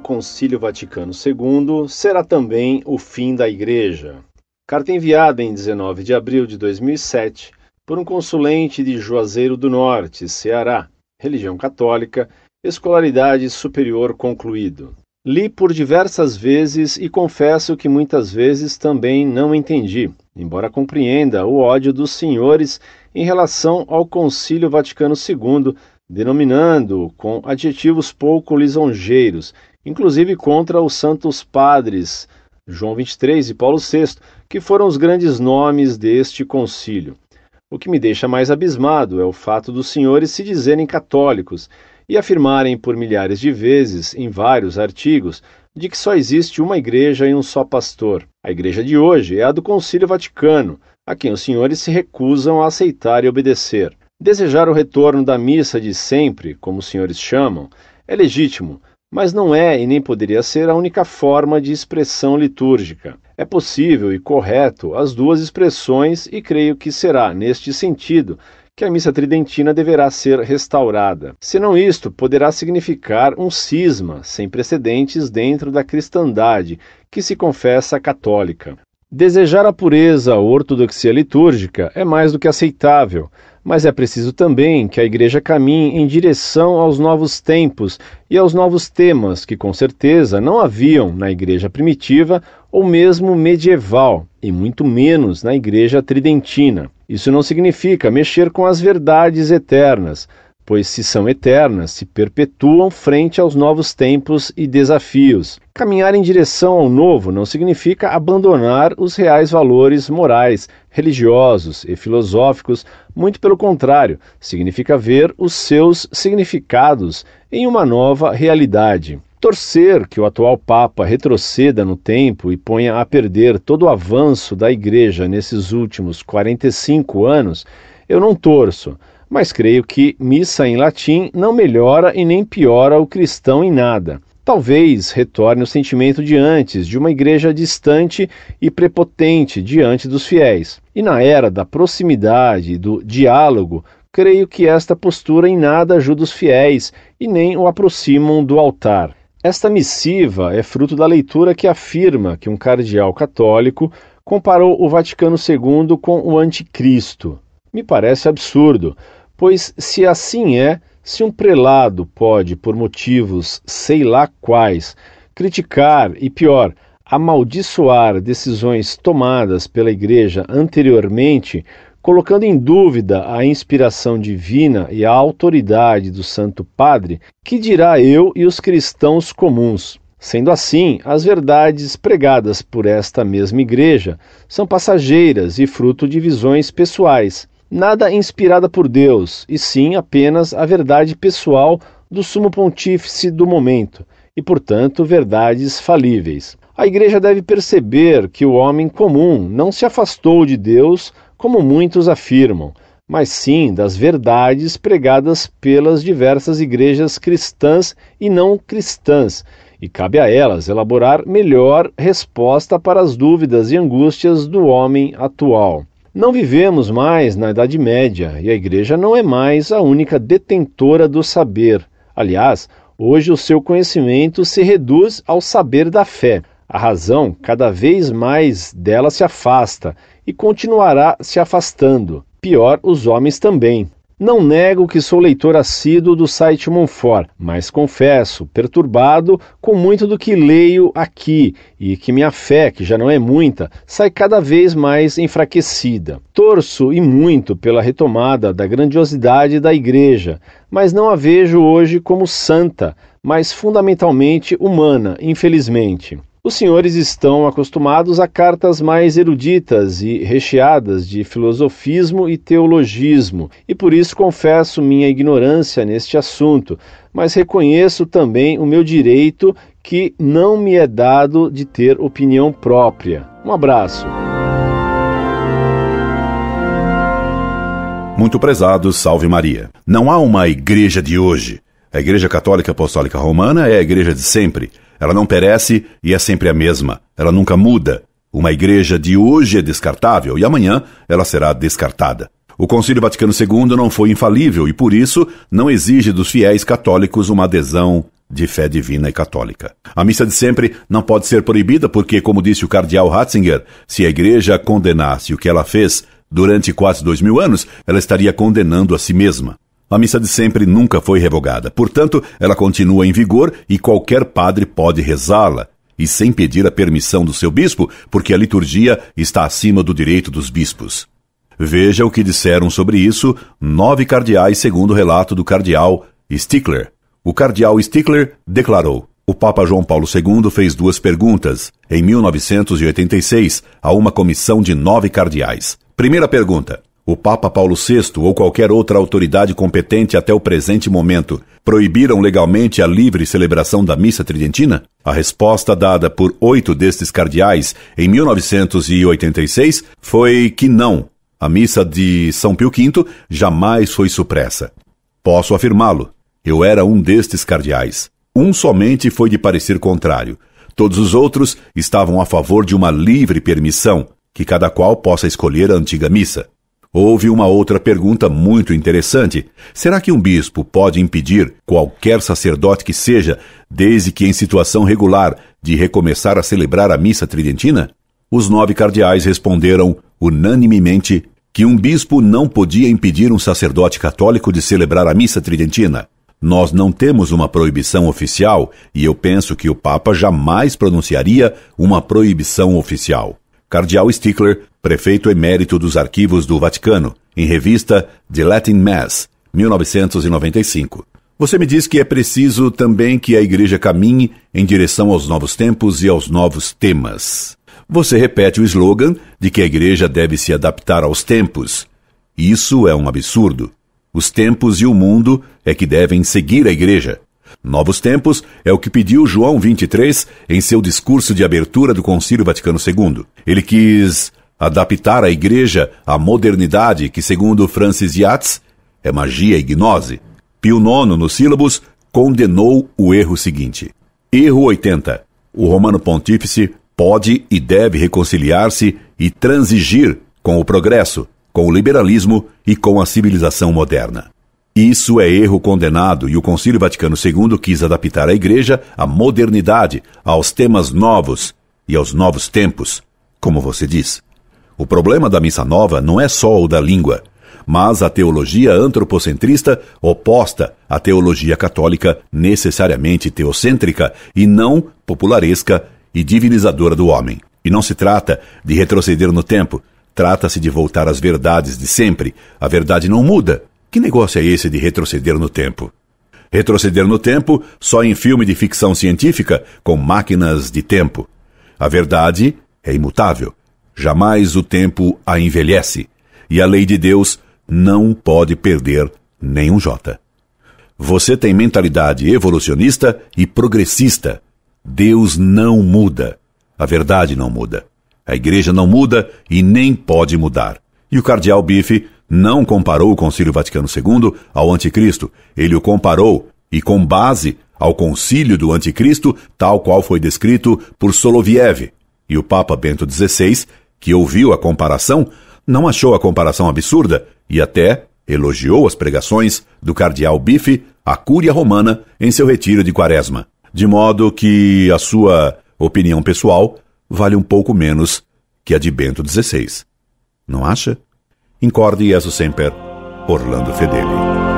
Concílio Vaticano II será também o fim da Igreja. Carta enviada em 19 de abril de 2007 por um consulente de Juazeiro do Norte, Ceará, religião católica, escolaridade superior concluído. Li por diversas vezes e confesso que muitas vezes também não entendi, embora compreenda o ódio dos senhores em relação ao Concílio Vaticano II, denominando-o com adjetivos pouco lisonjeiros inclusive contra os santos padres João 23 e Paulo VI, que foram os grandes nomes deste concílio. O que me deixa mais abismado é o fato dos senhores se dizerem católicos e afirmarem por milhares de vezes, em vários artigos, de que só existe uma igreja e um só pastor. A igreja de hoje é a do Concílio Vaticano, a quem os senhores se recusam a aceitar e obedecer. Desejar o retorno da missa de sempre, como os senhores chamam, é legítimo, mas não é e nem poderia ser a única forma de expressão litúrgica. É possível e correto as duas expressões e creio que será, neste sentido, que a missa tridentina deverá ser restaurada. Senão isto poderá significar um cisma sem precedentes dentro da cristandade, que se confessa católica. Desejar a pureza ou ortodoxia litúrgica é mais do que aceitável, mas é preciso também que a igreja caminhe em direção aos novos tempos e aos novos temas que com certeza não haviam na igreja primitiva ou mesmo medieval, e muito menos na igreja tridentina. Isso não significa mexer com as verdades eternas, pois se são eternas, se perpetuam frente aos novos tempos e desafios. Caminhar em direção ao novo não significa abandonar os reais valores morais, religiosos e filosóficos, muito pelo contrário, significa ver os seus significados em uma nova realidade. Torcer que o atual Papa retroceda no tempo e ponha a perder todo o avanço da Igreja nesses últimos 45 anos, eu não torço mas creio que missa em latim não melhora e nem piora o cristão em nada. Talvez retorne o sentimento de antes, de uma igreja distante e prepotente diante dos fiéis. E na era da proximidade, do diálogo, creio que esta postura em nada ajuda os fiéis e nem o aproximam do altar. Esta missiva é fruto da leitura que afirma que um cardeal católico comparou o Vaticano II com o Anticristo. Me parece absurdo, Pois, se assim é, se um prelado pode, por motivos sei lá quais, criticar e, pior, amaldiçoar decisões tomadas pela Igreja anteriormente, colocando em dúvida a inspiração divina e a autoridade do Santo Padre, que dirá eu e os cristãos comuns? Sendo assim, as verdades pregadas por esta mesma Igreja são passageiras e fruto de visões pessoais, nada inspirada por Deus, e sim apenas a verdade pessoal do sumo pontífice do momento, e portanto verdades falíveis. A igreja deve perceber que o homem comum não se afastou de Deus, como muitos afirmam, mas sim das verdades pregadas pelas diversas igrejas cristãs e não cristãs, e cabe a elas elaborar melhor resposta para as dúvidas e angústias do homem atual. Não vivemos mais na Idade Média e a Igreja não é mais a única detentora do saber. Aliás, hoje o seu conhecimento se reduz ao saber da fé. A razão, cada vez mais dela se afasta e continuará se afastando. Pior, os homens também. Não nego que sou leitor assíduo do site Monfort, mas confesso, perturbado com muito do que leio aqui e que minha fé, que já não é muita, sai cada vez mais enfraquecida. Torço e muito pela retomada da grandiosidade da Igreja, mas não a vejo hoje como santa, mas fundamentalmente humana, infelizmente. Os senhores estão acostumados a cartas mais eruditas e recheadas de filosofismo e teologismo, e por isso confesso minha ignorância neste assunto, mas reconheço também o meu direito que não me é dado de ter opinião própria. Um abraço. Muito prezado, salve Maria. Não há uma igreja de hoje. A Igreja Católica Apostólica Romana é a igreja de sempre. Ela não perece e é sempre a mesma. Ela nunca muda. Uma igreja de hoje é descartável e amanhã ela será descartada. O Concílio Vaticano II não foi infalível e, por isso, não exige dos fiéis católicos uma adesão de fé divina e católica. A missa de sempre não pode ser proibida porque, como disse o cardeal Ratzinger, se a igreja condenasse o que ela fez durante quase dois mil anos, ela estaria condenando a si mesma. A missa de sempre nunca foi revogada, portanto, ela continua em vigor e qualquer padre pode rezá-la, e sem pedir a permissão do seu bispo, porque a liturgia está acima do direito dos bispos. Veja o que disseram sobre isso nove cardeais, segundo o relato do cardeal Stickler. O cardeal Stickler declarou: O Papa João Paulo II fez duas perguntas, em 1986, a uma comissão de nove cardeais. Primeira pergunta: o Papa Paulo VI ou qualquer outra autoridade competente até o presente momento proibiram legalmente a livre celebração da missa tridentina? A resposta dada por oito destes cardeais em 1986 foi que não. A missa de São Pio V jamais foi supressa. Posso afirmá-lo. Eu era um destes cardeais. Um somente foi de parecer contrário. Todos os outros estavam a favor de uma livre permissão, que cada qual possa escolher a antiga missa. Houve uma outra pergunta muito interessante. Será que um bispo pode impedir qualquer sacerdote que seja, desde que em situação regular, de recomeçar a celebrar a missa tridentina? Os nove cardeais responderam unanimemente que um bispo não podia impedir um sacerdote católico de celebrar a missa tridentina. Nós não temos uma proibição oficial e eu penso que o Papa jamais pronunciaria uma proibição oficial. Cardeal Stickler prefeito emérito dos arquivos do Vaticano, em revista The Latin Mass, 1995. Você me diz que é preciso também que a igreja caminhe em direção aos novos tempos e aos novos temas. Você repete o slogan de que a igreja deve se adaptar aos tempos. Isso é um absurdo. Os tempos e o mundo é que devem seguir a igreja. Novos tempos é o que pediu João 23 em seu discurso de abertura do Concílio Vaticano II. Ele quis adaptar a igreja à modernidade que, segundo Francis Yates, é magia e gnose. Pio IX, nos sílabos, condenou o erro seguinte. Erro 80. O romano pontífice pode e deve reconciliar-se e transigir com o progresso, com o liberalismo e com a civilização moderna. Isso é erro condenado e o Concílio Vaticano II quis adaptar a Igreja à modernidade, aos temas novos e aos novos tempos, como você diz. O problema da missa nova não é só o da língua, mas a teologia antropocentrista oposta à teologia católica necessariamente teocêntrica e não popularesca e divinizadora do homem. E não se trata de retroceder no tempo, trata-se de voltar às verdades de sempre. A verdade não muda. Que negócio é esse de retroceder no tempo? Retroceder no tempo só em filme de ficção científica com máquinas de tempo. A verdade é imutável. Jamais o tempo a envelhece, e a lei de Deus não pode perder nenhum jota. Você tem mentalidade evolucionista e progressista. Deus não muda. A verdade não muda. A igreja não muda e nem pode mudar. E o cardeal Bife não comparou o Concílio Vaticano II ao anticristo. Ele o comparou e com base ao concílio do anticristo, tal qual foi descrito por Soloviev. E o Papa Bento XVI que ouviu a comparação, não achou a comparação absurda e até elogiou as pregações do cardeal Bife à Cúria Romana em seu retiro de Quaresma, de modo que a sua opinião pessoal vale um pouco menos que a de Bento XVI. Não acha? Incorde Jesus Semper, Orlando Fedeli.